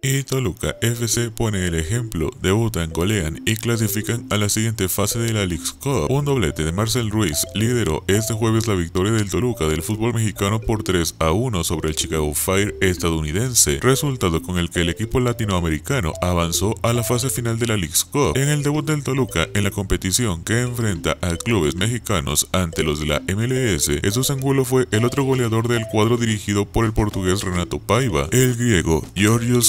Y Toluca FC pone el ejemplo, debutan, golean y clasifican a la siguiente fase de la League Cup. Un doblete de Marcel Ruiz lideró este jueves la victoria del Toluca del fútbol mexicano por 3 a 1 sobre el Chicago Fire estadounidense, resultado con el que el equipo latinoamericano avanzó a la fase final de la League Cup. En el debut del Toluca en la competición que enfrenta a clubes mexicanos ante los de la MLS, Jesús Angulo fue el otro goleador del cuadro dirigido por el portugués Renato Paiva. El griego Giorgio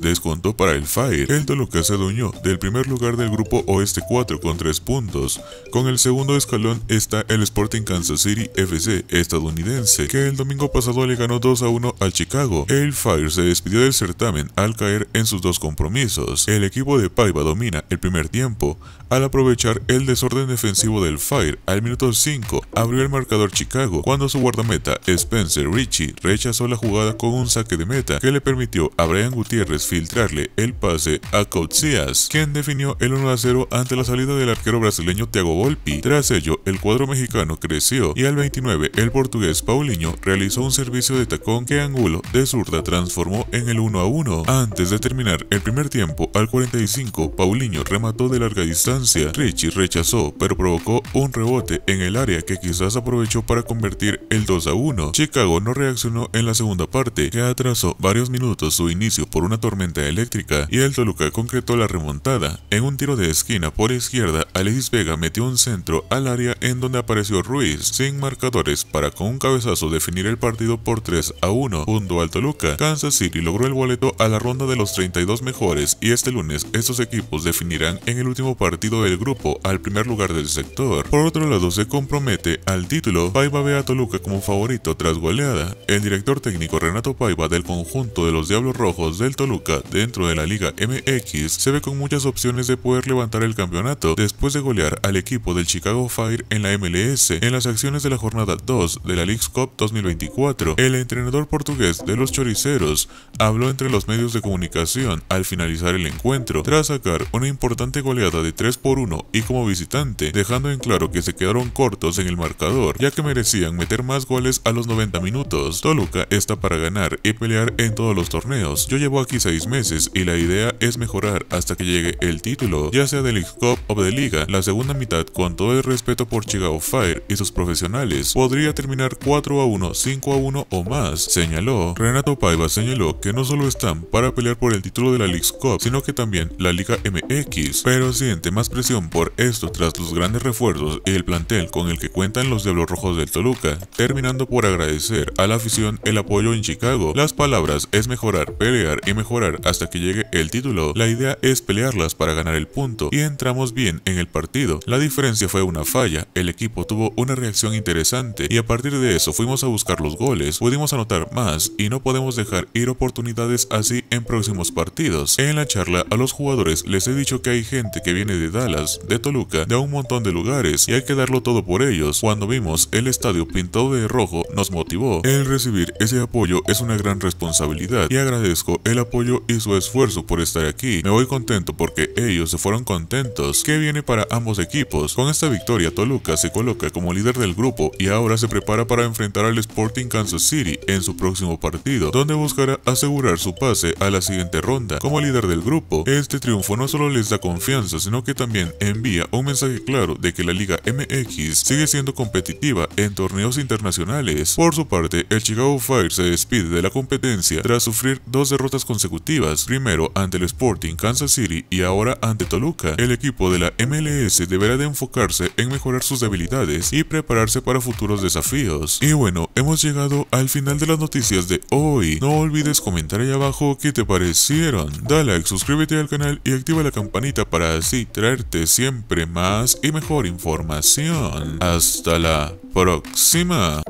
descontó para el Fire. El Toluca se adueñó del primer lugar del grupo Oeste 4 con 3 puntos. Con el segundo escalón está el Sporting Kansas City FC estadounidense, que el domingo pasado le ganó 2 a 1 al Chicago. El Fire se despidió del certamen al caer en sus dos compromisos. El equipo de Paiva domina el primer tiempo al aprovechar el desorden defensivo del Fire. Al minuto 5 abrió el marcador Chicago cuando su guardameta Spencer Richie rechazó la jugada con un saque de meta que le permitió abrir Gutiérrez filtrarle el pase a Coutseas, quien definió el 1 a 0 ante la salida del arquero brasileño Thiago Volpi. Tras ello, el cuadro mexicano creció y al 29 el portugués Paulinho realizó un servicio de tacón que Angulo de zurda transformó en el 1 a 1. Antes de terminar el primer tiempo, al 45 Paulinho remató de larga distancia. Richie rechazó, pero provocó un rebote en el área que quizás aprovechó para convertir el 2 a 1. Chicago no reaccionó en la segunda parte, que atrasó varios minutos su inicio por una tormenta eléctrica y el Toluca concretó la remontada. En un tiro de esquina por izquierda, Alexis Vega metió un centro al área en donde apareció Ruiz, sin marcadores, para con un cabezazo definir el partido por 3 a 1. Junto al Toluca, Kansas City logró el boleto a la ronda de los 32 mejores y este lunes estos equipos definirán en el último partido del grupo al primer lugar del sector. Por otro lado, se compromete al título, Paiva ve a Toluca como favorito tras goleada. El director técnico Renato Paiva del conjunto de los Diablos Rojos del Toluca dentro de la Liga MX, se ve con muchas opciones de poder levantar el campeonato después de golear al equipo del Chicago Fire en la MLS en las acciones de la jornada 2 de la League's Cup 2024. El entrenador portugués de los Choriceros habló entre los medios de comunicación al finalizar el encuentro, tras sacar una importante goleada de 3 por 1 y como visitante, dejando en claro que se quedaron cortos en el marcador, ya que merecían meter más goles a los 90 minutos. Toluca está para ganar y pelear en todos los torneos. Yo llevo aquí 6 meses y la idea es mejorar hasta que llegue el título, ya sea de League Cup o de Liga. La segunda mitad, con todo el respeto por Chicago Fire y sus profesionales, podría terminar 4 a 1, 5 a 1 o más, señaló. Renato Paiva señaló que no solo están para pelear por el título de la League Cup, sino que también la Liga MX, pero siente más presión por esto tras los grandes refuerzos y el plantel con el que cuentan los Diablos Rojos del Toluca, terminando por agradecer a la afición el apoyo en Chicago. Las palabras es mejorar, pelear y mejorar hasta que llegue el título. La idea es pelearlas para ganar el punto y entramos bien en el partido. La diferencia fue una falla, el equipo tuvo una reacción interesante y a partir de eso fuimos a buscar los goles, pudimos anotar más y no podemos dejar ir oportunidades así en próximos partidos. En la charla a los jugadores les he dicho que hay gente que viene de Dallas, de Toluca, de un montón de lugares y hay que darlo todo por ellos. Cuando vimos el estadio pintado de rojo nos motivó. El recibir ese apoyo es una gran responsabilidad y agradezco el apoyo y su esfuerzo por estar aquí. Me voy contento porque ellos se fueron contentos. ¿Qué viene para ambos equipos? Con esta victoria, Toluca se coloca como líder del grupo y ahora se prepara para enfrentar al Sporting Kansas City en su próximo partido, donde buscará asegurar su pase a la siguiente ronda. Como líder del grupo, este triunfo no solo les da confianza, sino que también envía un mensaje claro de que la Liga MX sigue siendo competitiva en torneos internacionales. Por su parte, el Chicago Fire se despide de la competencia tras sufrir dos derrotas rotas consecutivas, primero ante el Sporting Kansas City y ahora ante Toluca. El equipo de la MLS deberá de enfocarse en mejorar sus debilidades y prepararse para futuros desafíos. Y bueno, hemos llegado al final de las noticias de hoy. No olvides comentar ahí abajo qué te parecieron. Dale like, suscríbete al canal y activa la campanita para así traerte siempre más y mejor información. Hasta la próxima.